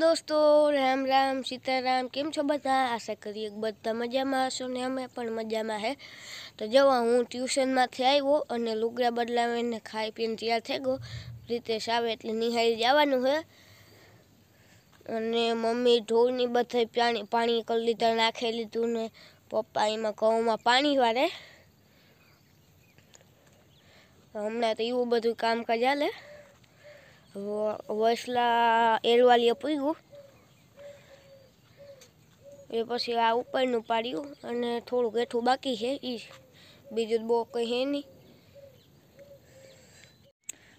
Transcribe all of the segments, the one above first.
દોસ્તો રામ રામ સીતારામ કેમ છો બધા આશા કરીએ બધા મજામાં હશો ને અમે પણ મજામાં હે તો જવા હું ટ્યુશનમાંથી આવ્યો અને લુગડા બદલાવીને ખાઈ પીને તૈયાર થઈ ગયો રીતેશ આવે એટલે નિહાળી જવાનું હે અને મમ્મી ઢોળની બધે પાણી પાણી કરી લીધા નાખી લીધું ને પપ્પા એમાં ઘઉંમાં પાણી વાળે હમણાં તો એવું બધું કામકાજ હાલે વસલા એરવાલીએ પૂગ્યું એ પછી આ ઉપરનું પાડ્યું અને થોડુંક એઠું બાકી છે એ બીજું બહુ કંઈ છે નહીં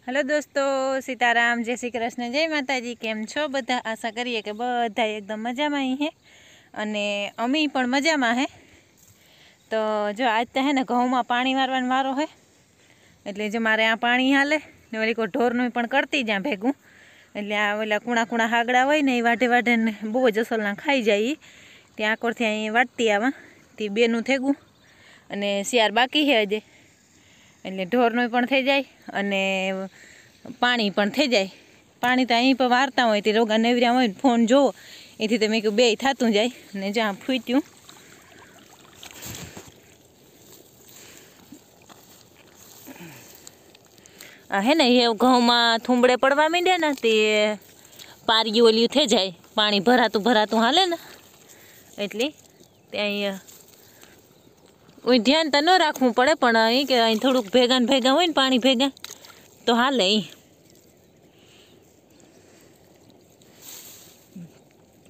હલો દોસ્તો સીતારામ જય શ્રી કૃષ્ણ જય માતાજી કેમ છો બધા આશા કરીએ કે બધા એકદમ મજામાં અહીં હે અને અમી પણ મજામાં હે તો જો આજ તો હે ને ઘઉંમાં પાણી મારવાનો વારો હે એટલે જો મારે આ પાણી હાલે ને વળી કોઈ ઢોરનું પણ કરતી જ્યાં ભેગું એટલે આ ઓલા કૂણા કૂણા હાગડા હોય ને એ વાઢે વાઢે ને બહુ જ અસલના ખાઈ જાય ત્યાં આકોરથી અહીં વાટતી આવા તે બેનું થેગું અને શિયાર બાકી છે હજે એટલે ઢોરનું પણ થઈ જાય અને પાણી પણ થઈ જાય પાણી તો અહીં પણ વારતા હોય તે રોગા નેવર્યા હોય ફોન જોવો એથી તો મેં કહ્યું બે થતું જાય ને જ્યાં ફૂટ્યું હે ને એ ઘઉંમાં થૂંબડે પડવા માંડ્યા ને તે પારગી ઓલ્યું થઈ જાય પાણી ભરાતું ભરાતું હાલે ને એટલે ત્યાં અહીં ધ્યાન તો ન રાખવું પડે પણ અહીં કે અહીં થોડુંક ભેગા ને ભેગા હોય ને પાણી ભેગા તો હાલે અહીં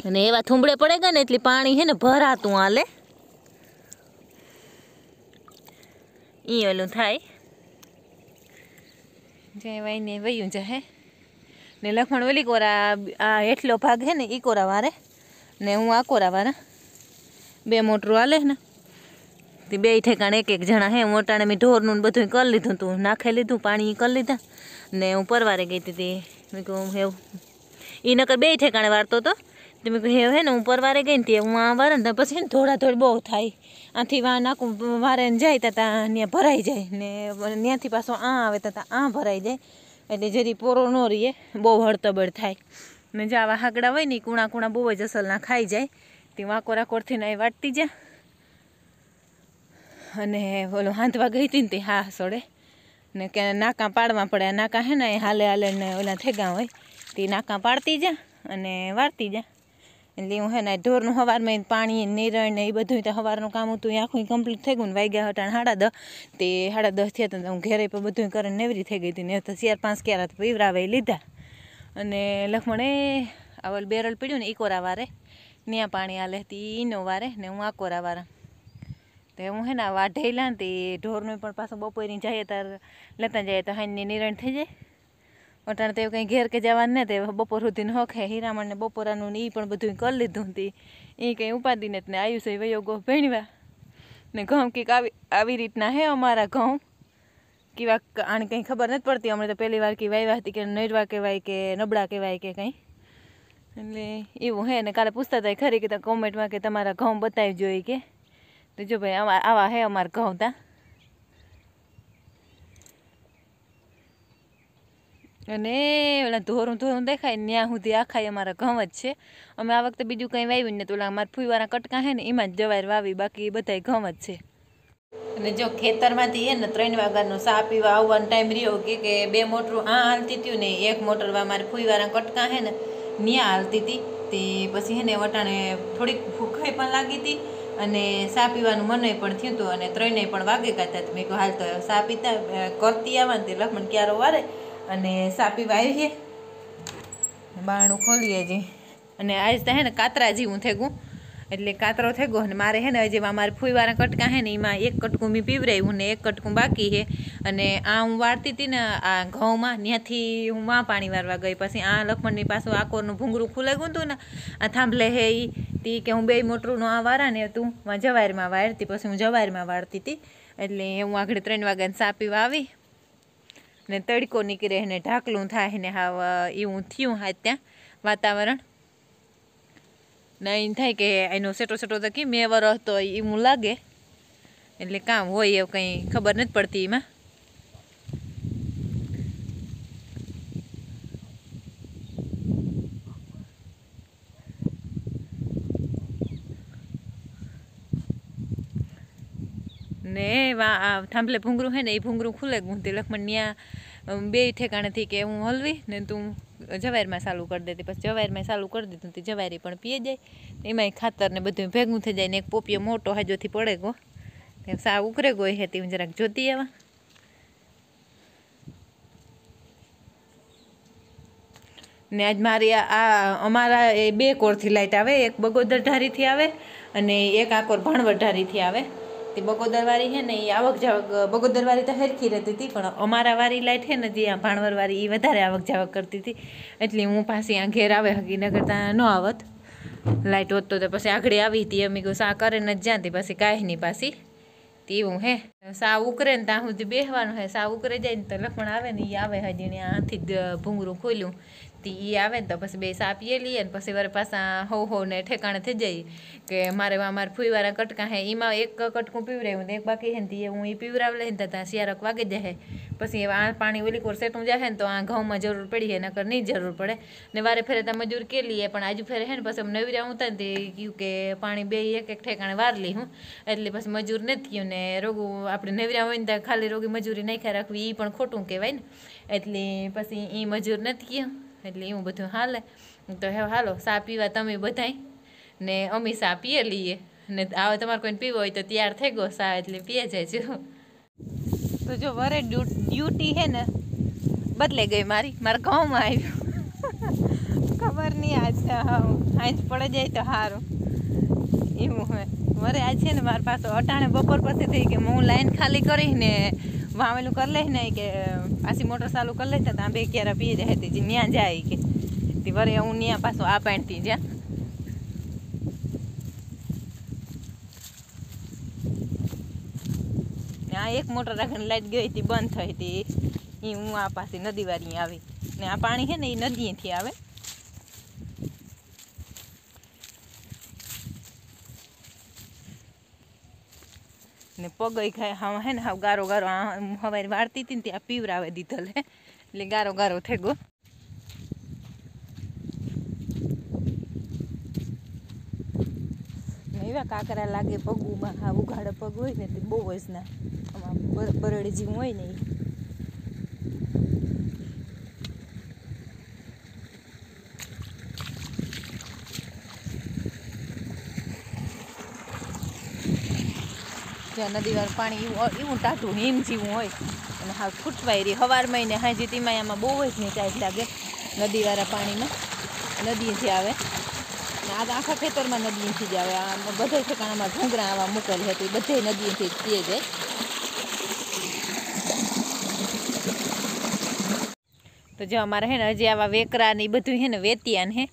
અને એવા થુંબળે પડે ગયા ને એટલે પાણી હે ને ભરાતું હાલે એ ઓલું થાય જય જ્યાં વાઈને વયું હે ને લખમણ ઓલી કોરા આ એટલો ભાગ છે ને એ કોરા વારે ને હું આ કોરા વારે બે મોટરું હાલે ને તે બે ઠેકાણ એક એક જણા હે મોટાને મેં ઢોરનું બધું કરી લીધું તું નાખી લીધું પાણી કરી લીધા ને હું પરવારે ગઈ હતી મેં કહું એવું એ નકર બે ઠેકાણે વાળતો હતો તમે મેં હે ને હું પરવારે ગઈ ને હું આ વારે ને પછી થોડા થોડી બહુ થાય આથી વા નાખું વારે ને જાય તા ત્યાં ભરાઈ જાય ને ત્યાંથી પાછો આ આવે તા આ ભરાઈ જાય એટલે જરી પોરો ન રહીએ બહુ હળતબળ થાય ને જો આવા હાકડા હોય ને કૂણા કૂણા બહુ જ અસલના ખાઈ જાય તે વાંકો રાકોરથી ને વાટતી જા અને ઓલો હાંધવા ગઈ હતી ને તે હા સોડે ને ક્યાં નાકા પાડવા પડે નાકા હે ને હાલે હાલે ને ઓલા થેગા હોય તે નાકા પાડતી જા અને વાળતી જા એટલે હું હે ને ઢોરનું સવારમાં પાણી નિરણ ને એ બધું તો સવારનું કામ હતું એ આખું કમ્પ્લીટ થઈ ગયું ને વાગ્યા હટાણ સાડા દસ તે સાડા દસ થયા હતા હું ઘેરે પણ બધું કરીને નેવરી થઈ ગઈ હતી ને તો ચાર પાંચ ક્યારા પીવરાવાઈ લીધા અને લખમણે આવલ બેરલ પીડ્યું ને ઇકોરા વારે ત્યાં પાણી આલે હતી ઈનો વારે ને હું આકોરા વારા તો હું હે ને વાઢેલા ને તે ઢોરનું પણ પાછું બપોરીને જઈએ તાર લેતા જઈએ તો હાઈની નિરણ થઈ જાય અટાણ તે કંઈ ઘેર કે જવાનું ને તે બપોર સુધીને હખે હીરામણને બપોરાનું ને એ પણ બધું કરી લીધું હતી એ કંઈ ઉપાદીને ને આવ્યું છે વયો ગો ભેણવા ને ઘઉં કંઈક આવી આવી રીતના હે અમારા ઘઉં કેવા આને કંઈ ખબર નથી પડતી અમને તો પહેલી વાર કી વાવ્યા હતી કે નડવા કહેવાય કે નબળા કહેવાય કે કંઈ એટલે એવું હે ને કાલે પૂછતા હતા ખરી કે કોમેન્ટમાં કે તમારા ઘઉં બતાવી જોઈએ કે તો જો ભાઈ આવા હે અમારા ઘઉં ત્યાં અને ઓલા ધોરું ધોરું દેખાય ત્યાં સુધી આખા અમારા ઘઉં જ છે અમે આ વખતે બીજું કંઈ વાવ્યું ને તો ઓલા મારા ફૂઈવાળા કટકા છે ને એમાં જ જવાર વાવી બાકી બધાય ઘઉં જ છે અને જો ખેતરમાંથી એ ને ત્રણ વાગ્યાનું સા પીવા આવવાનો ટાઈમ રહ્યો કે કે બે મોટરું આ હાલતી હતી ને એક મોટર અમારે ફૂઈવાળા કટકા છે ને ત્યાં હાલતી હતી તે પછી એને વટાણે થોડીક ભૂખાઈ પણ લાગી હતી અને સા પીવાનું મને પણ થયું હતું અને ત્રણેય પણ વાગે ગાતા મેં કહ્યું હાલ તો સા પીતા કરતી આવવાનું તે લખમણ ક્યારો વારે અને સા પીવા આવીએ બારણું ખોલીએ જી અને આજ તો હે ને કાતરા જેવું થેગું એટલે કાતરો થઈ અને મારે હે ને જે મારે ફૂઈવાળા કટકા હે ને એમાં એક કટકું મેં પીવરાયું ને એક કટકું બાકી હે અને આ હું વાળતી હતી ને આ ઘઉંમાં ત્યાંથી હું માં પાણી વારવા ગઈ પછી આ લખમણની પાછું આકોરનું ભૂંગરું ખુલાઈ ગયું હતું ને આ થાંભલે હે એ તી કે હું બે મોટરુંનું આ વારા ને હતું તું જવારમાં વાળતી પછી હું જવારમાં વાળતી હતી એટલે હું આગળ ત્રણ વાગ્યાને સાપી વાવી ને તડકો નીકળે ને ઢાકલું થાય ને હા એવું થયું હા ત્યાં વાતાવરણ ને અહીં થાય કે એનો સેટો સેટો તો કેમ મેં વરસતો એવું લાગે એટલે કામ હોય એવું કંઈ ખબર નથી પડતી એમાં ત્યાં થાંભલે ભૂંગરું હે ને એ ભૂંગરું ખુલે ગુંથી લખમણ ત્યાં બે ઠેકાણેથી કે હું હલવી ને તું જવારમાં સાલું કરી દેતી પછી જવારમાં સાલું કરી દીધું તે જવારી પણ પીએ જાય એમાંય ખાતર ને બધું ભેગું થઈ જાય ને એક પોપીઓ મોટો હાજોથી પડે ગો સા ઉકરે ગોય હે હું જરાક જોતી આવા ને આજ મારી આ અમારા એ બે કોરથી લાઇટ આવે એક બગોદર ધારીથી આવે અને એક આકોર ભણવઢારીથી આવે શકતી બગોદરવાળી હે ને એ આવક જાવક બગોદરવાળી તો હેરખી રહેતી હતી પણ અમારા વાળી લાઇટ છે ને જે આ ભાણવરવાળી એ વધારે આવક જાવક કરતી હતી એટલે હું પાછી આ ઘેર આવે હકી નગર ત્યાં ન આવત લાઇટ હોત તો પછી આગળ આવી હતી અમે કહું સા કરે ન જ્યાંથી પછી કાંઈ નહીં પાછી તેવું હે સા ઉકરે ને ત્યાં સુધી બેહવાનું હે સા ઉકરે જાય ને તો લખણ આવે ને એ આવે હજી ને આથી જ ભૂંગરું ખોલ્યું તી એ આવે ને તો પછી બે સાપીએ લઈએ ને પછી વારે પાછા હવ હવ ને ઠેકાણે થઈ જઈએ કે મારે મારા ફૂઈવાળા કટકા હે એમાં એક કટકું પીવરાયું એક બાકી હે ને તે હું એ પીવરાવ લઈને તો ત્યાં શિયારક વાગે જાય પછી આ પાણી ઓલી કોર સેટું જાહે ને તો આ ઘઉંમાં જરૂર પડી હે નકર નહીં જરૂર પડે ને વારે ફેરે ત્યાં મજૂર કે લઈએ પણ આજુ ફેરે હે ને પછી નવી રહ્યા ઉતા ને તે કહ્યું કે પાણી બે એક એક ઠેકાણે વાર લઈ હું એટલે પછી મજૂર નથી થયું ને રોગું આપણે નવરા હોય ને ત્યાં ખાલી રોગી મજૂરી નાખ્યા રાખવી એ પણ ખોટું કહેવાય ને એટલે પછી એ મજૂર નથી ગયા એટલે એવું બધું હાલે તો હે હાલો સા પીવા તમે બધાય ને અમે સા પીએ લઈએ ને આવો તમારે કોઈને પીવો હોય તો તૈયાર થઈ ગયો સા એટલે પીએ જાય તો જો વરે ડ્યુટી હે ને બદલાઈ ગઈ મારી મારા ગામમાં આવ્યું ખબર નહીં આજ આજ પડે જાય તો સારું એવું હોય મારે આજ ને મારા પાસે અટાણે બપોર પછી થઈ કે હું લાઈન ખાલી કરીને વાવેલું કરી લઈ ને કે પાછી મોટર ચાલુ કરી લેતા ત્યાં બે ક્યારે પી જાય તે ત્યાં જાય કે તે વરે હું ત્યાં પાછું આ પાણીથી જ્યાં આ એક મોટર રાખીને લાઈટ ગઈ હતી બંધ થઈ હતી એ હું આ પાસે નદી વાળી આવી ને આ પાણી છે ને એ નદીએથી આવે ને પગઈ ખાય હા હે ને હાવ ગારો ગારો હવારે વાળતી હતી ને ત્યાં પીવરાવે દીધેલ હે એટલે ગારો ગારો થઈ ગયો એવા કાકરા લાગે પગુમાં હા ઉઘાડે પગ હોય ને તે બહુ જ ના આમાં બરડ જેવું હોય ને એ જ્યાં નદીવાળું પાણી એવું એવું ટાઢું હિમ જેવું હોય અને હા ફૂટવાઈ રહી સવારમાં ને હાજી તેમાં એમાં બહુ જ નીચાઈ લાગે નદીવાળા પાણીમાં નદીથી આવે આ આખા ખેતરમાં નદીથી જ આવે આ બધા ઠેકાણામાં ઢુંગરા આવા મૂકેલી હતી બધે નદીથી પીએ જાય તો જો અમારે હે ને હજી આવા વેકરા ને એ બધું હે ને વેતિયાન હે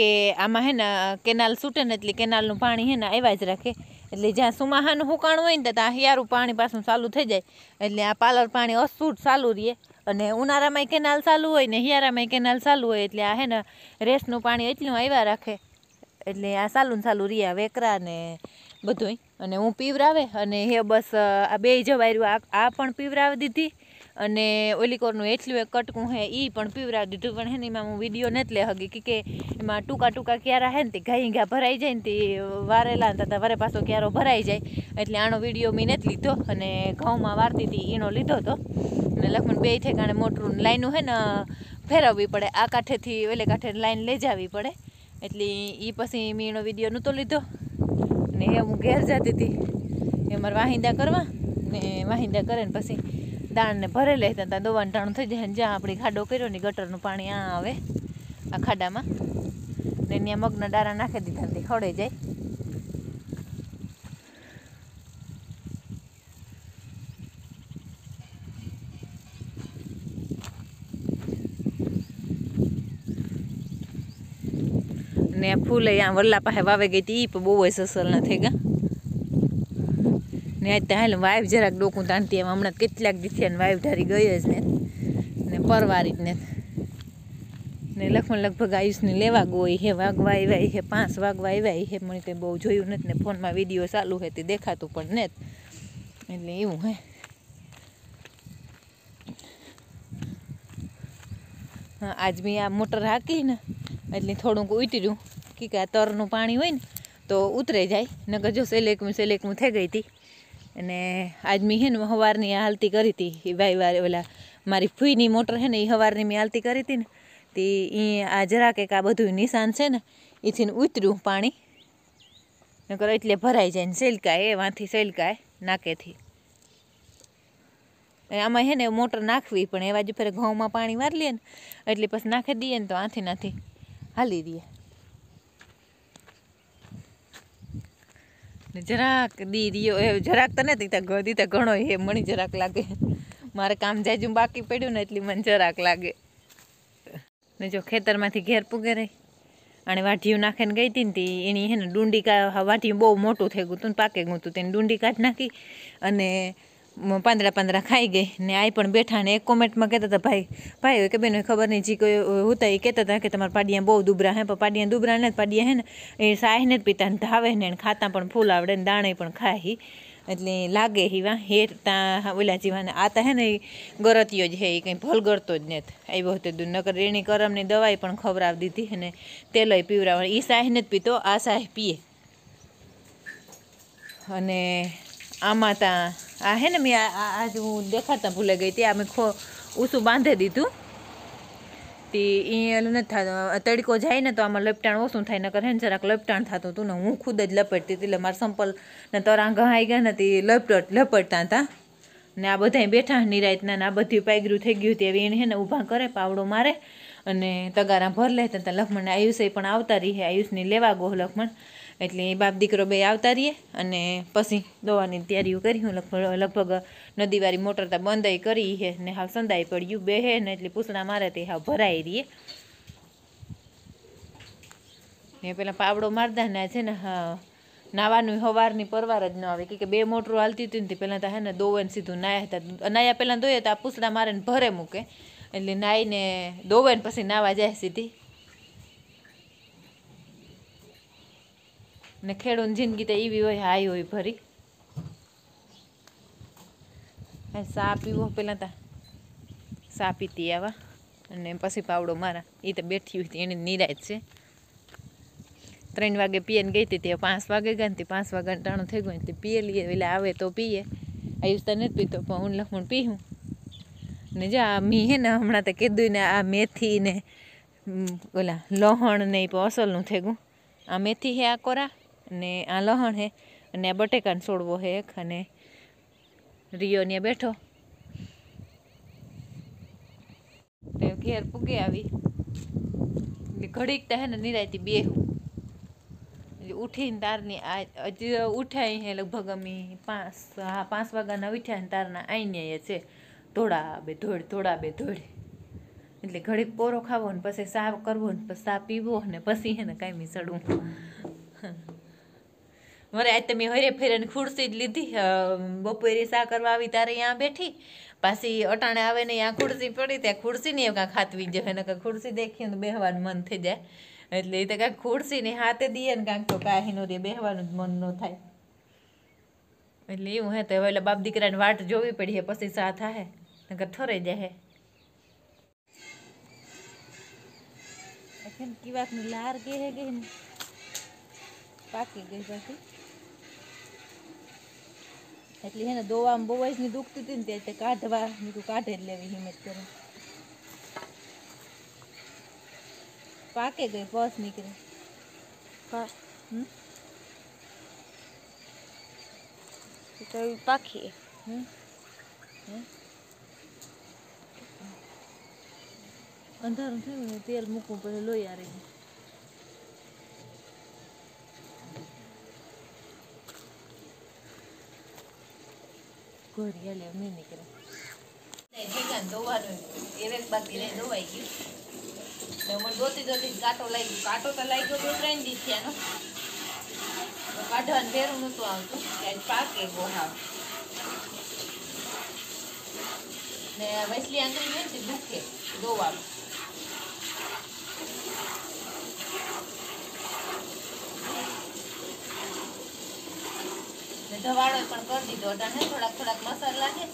કે આમાં હે ને કેનાલ છૂટે ને એટલે કેનાલનું પાણી હે ને આવ્યા જ રાખે એટલે જ્યાં સુમાહાનું હુકાણ હોય ને ત્યાં હિયારું પાણી પાછું ચાલુ થઈ જાય એટલે આ પાલર પાણી અસૂટ ચાલુ રહે અને ઉનાળામાંય કેનાલ ચાલુ હોય ને હિયારામાંય કેનાલ ચાલુ હોય એટલે આ હે ને રેસનું પાણી એટલું આવ્યા રાખે એટલે આ ચાલુ ને ચાલુ રહ્યા વેકરા ને બધુંય અને હું પીવરાવે અને હે બસ આ બે જવાયરું આ પણ પીવરાવી દીધી અને ઓલીકોરનું એટલું એક કટકું હે એ પણ પીવરા દીધું પણ હે ને એમાં હું વિડીયો નથી લે હગી કે એમાં ટૂંકા ટૂંકા ક્યારા હે ને તે ઘાઈ ઘા ભરાઈ જાય ને તે વારેલા હતા વારે પાછો ક્યારો ભરાઈ જાય એટલે આનો વિડીયો મેં નથી લીધો અને ઘઉંમાં વારતી હતી એનો લીધો હતો અને લખમણ બે ઠેકાણે મોટરું લાઈનું હે ને ફેરવવી પડે આ કાંઠેથી ઓલે કાંઠે લાઈન લઈ જવી પડે એટલે એ પછી મેં વિડીયો નહોતો લીધો અને હું ઘેર જતી હતી એ મારે વાહિંદા કરવા ને વાહિંદા કરે ને પછી દાણને ભરે લે ત્યાં દવાનું ટાણું થઈ જાય જ્યાં આપણે ખાડો કર્યો ને ગટરનું પાણી આ આવે આ ખાડામાં ને ત્યાં મગના ડારા નાખી દીધા તે ખડે જાય ને ફૂલે આ વલ્લા પાસે વાવે ગઈ હતી ઈ પણ બહુ જ સસલ નથી ગયા ને આજ હાલ વાઇફ જરાક ડોકું તાણતી એમ હમણાં કેટલાક દીથી વાઇફ ધારી ગયો જ ને ને પરવારી જ ને ને લખમણ લગભગ આયુષને લેવા ગોઈ હે વાગવા આવ્યા હે પાંચ વાગવા આવ્યા હે મને કંઈ બહુ જોયું નથી ને ફોનમાં વિડીયો ચાલુ હે તે દેખાતું પણ ને એટલે એવું હે આજ મેં આ મોટર હાકી ને એટલે થોડુંક ઉતર્યું કે આ તરનું પાણી હોય ને તો ઉતરે જાય નગર જો સેલેકું સેલેકું થઈ ગઈ હતી અને આજ મેં હે ને સવારની આ હાલતી કરી હતી એ ભાઈ વાર ઓલા મારી ફૂઈની મોટર છે ને એ સવારની મેં હાલતી કરી હતી ને તે એ આ જરા કંઈક આ બધું નિશાન છે ને એથી ઉતર્યું પાણી નકર એટલે ભરાઈ જાય ને સેલકાય એ વાંથી સેલકાય નાકેથી આમાં હે ને મોટર નાખવી પણ એવા જ ફરે ઘઉંમાં પાણી વાર લે ને એટલે પછી નાખી દઈએ ને તો આથી નાથી હાલી દઈએ જરાક દી રહ્યો જરાક તને ગધી તો ઘણો એ મણી જરાક લાગે મારે કામ જાજુ બાકી પડ્યું ને એટલી મને જરાક લાગે ને જો ખેતરમાંથી ઘેર પૂગે રહી અને વાઢિયું નાખીને ગઈ હતી ને તી એની હે ને ડુંડી વાઢિયું બહુ મોટું થઈ ગયું હતું ને પાકે ગયું હતું તેને ડુંડી કાઢી નાખી અને પાંદડા પાંદડા ખાઈ ગઈ ને આઈ પણ બેઠા ને એક કોમેન્ટમાં કહેતા હતા ભાઈ ભાઈ હોય કે બેન ખબર નહીં જી કોઈ હોતા એ કહેતા હતા કે તમારા પાડિયા બહુ દુબરા હે પણ પાડિયા દુબરા ને પાડિયા હે ને એ સાહેને જ પીતા ને ધાવે ને એને ખાતા પણ ફૂલ આવડે ને દાણે પણ ખાહી એટલે લાગે હીવા હેર તા ઓલા જીવાને આતા હે ને ગરતિયો જ હે એ કંઈ ભલગરતો જ નથી આવ્યો હતો દૂધ નકર રેણી કરમની દવાઈ પણ ખવડાવી દીધી અને તેલોય પીવરાવ એ સાહેને જ પીતો આ સાહેબ પીએ અને આમાં ત્યાં આ હે ને મેં આજ હું દેખાતા ભૂલાઈ ગઈ ત્યાં મેં ખો ઊસું બાંધી દીધું તે એ એલું નથી થતું તડકો જાય ને તો આમાં લપટાણ ઓછું થાય નકર હે ને જરાક લપટાણ થતું હતું ને હું ખુદ જ લપટતી હતી એટલે મારા સંપલ ને તરાં ગહાઈ ગયા ને તે લપટ લપટતા હતા ને આ બધા બેઠા નિરાયતના ને આ બધી પાયગરું થઈ ગયું હતી એવી એને હે ને ઊભા કરે પાવડો મારે અને તગારા ભર લે ત્યાં લક્ષ્મણ આયુષે પણ આવતા રહી આયુષને લેવા ગો લક્ષ્મણ એટલે એ બાપ દીકરો બે આવતા રહીએ અને પછી દોવાની તૈયારી કરી હું લગભગ લગભગ નદીવાળી મોટર તો બંધાઈ કરી હે ને હાવ સંદાઈ પડ્યું બે હે ને એટલે પૂસણા મારે તે હાવ ભરાઈ રહીએ ને પેલા પાવડો મારતા ને છે ને હા નાવાનું હવારની પરવાર જ ન આવે કે બે મોટરું હાલતી હતી ને પહેલાં તો હે ને દોવાને સીધું નાહ્યા હતા નાયા પહેલાં ધોઈએ તો આ પૂછડા મારે ભરે મૂકે એટલે નાહીને દોવે ને પછી નાવા જાય સીધી ને ખેડૂત જિંદગી તો એવી હોય હાઈ હોય ભરી સા પીવો પહેલાં તા સા પીતી આવા અને પછી પાવડો મારા એ તો બેઠી હોય એની નિરાજ છે ત્રણ વાગે પીએને ગઈ હતી તે પાંચ વાગે ગઈ પાંચ વાગે ટાણું થઈ ગયું તે પીએ લઈએ એટલે આવે તો પીએ આયુષ તો નથી પીતો પણ હું લખમણ પીવું ને જો આ મી હે ને હમણાં તો કીધું ને આ મેથી ને ઓલા લોહણ ને એ અસલનું થઈ ગયું આ મેથી હે આ કોરા ને આ લહણ હે અને આ બટેકાને છોડવો હે એક અને રિયો ને બેઠો ઘેર પૂગી આવી એટલે ઘડીક તો હે ને નિરાયતી બે એટલે ઉઠીને તારની આ ઉઠ્યા હે લગભગ અમે પાંચ હા પાંચ વાગ્યાના ઉઠ્યા ને તારના આઈને છે ધોળા બે ધોળ ધોળા બે ધોળ એટલે ઘડીક પોરો ખાવો ને પછી સાફ કરવો ને પછી સા પીવો ને પછી એને કાંઈ ચડવું મારે આજ તમે હરે ફેરે ખુરશી જ લીધી બપોરે સા કરવા આવી તારે ત્યાં બેઠી પાછી અટાણે આવે ને ત્યાં ખુરશી પડી ત્યાં ખુરશી ને કાંઈ ખાતવી જાય ને કાંઈ ખુરશી દેખીએ તો બેહવાનું મન થઈ જાય એટલે એ તો કાંઈક ખુરશીને હાથે દઈએ ને કાંક તો કાંઈ રે બેહવાનું જ મન ન થાય એટલે એવું હે તો હવે એટલે બાપ દીકરાને વાટ જોવી પડી હે પછી સા થાય નકર ઠરાઈ જાય હે કી વાત લાર કે હે કે પાકી ગઈ પાછી એટલે એને દોવામાં બહુ જ દુખતી હતી ને તે કાઢવા તું કાઢે જ લેવી હિંમત કરે પાકે ગઈ પસ નીકળે તો પાકી હમ હમ અંધારું થયું ને તેલ મૂકવું પછી લોહી આ રહી ઘર હેલે નહીં નીકળે ધોવાનું એ બાકી ધોવાઈ ગયું મને ધોતી ધોતી કાંટો લાગી કાંટો તો લાગ્યો તો ત્રણ દી થયાનો કાઢવાનું ભેરું નતું આવતું ક્યાંય પાકે ગોહાવ ને વસલી આંતરી જોઈ દુખે ધોવાનું ધવાળો પણ કરી દીધો તને થોડાક થોડાક મસાલા લાગે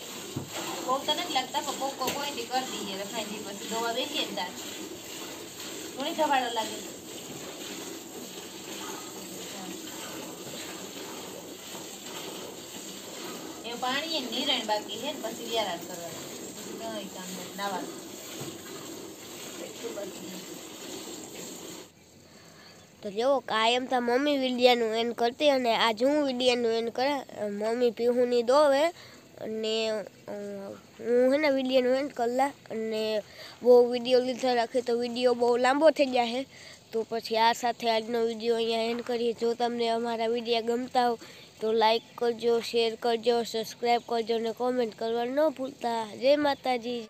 બહુ તો નથી લાગતા પણ કોક કોક હોય તે કરી દઈએ રખાઈ દઈએ પછી ધોવા બેસીએ ને ત્યાં થોડી ધવાળો લાગે એ પાણી એ નિરણ બાકી છે પછી વ્યારા કરવાનું કંઈ કામ નથી નાવાનું તો જેવો કાયમ તા મમ્મી વિડિયાનું એન કરતી અને આજ હું વિડિયાનું એન કરે મમ્મી પીહુની દોવે અને હું હે ને વિડિયાનું એન કરલા અને બહુ વિડીયો લીધા રાખે તો વિડીયો બહુ લાંબો થઈ જાય છે તો પછી આ સાથે આજનો વિડીયો અહીંયા એન કરીએ જો તમને અમારા વિડીયા ગમતા હો તો લાઈક કરજો શેર કરજો સબસ્ક્રાઈબ કરજો અને કોમેન્ટ કરવા ન ભૂલતા જય માતાજી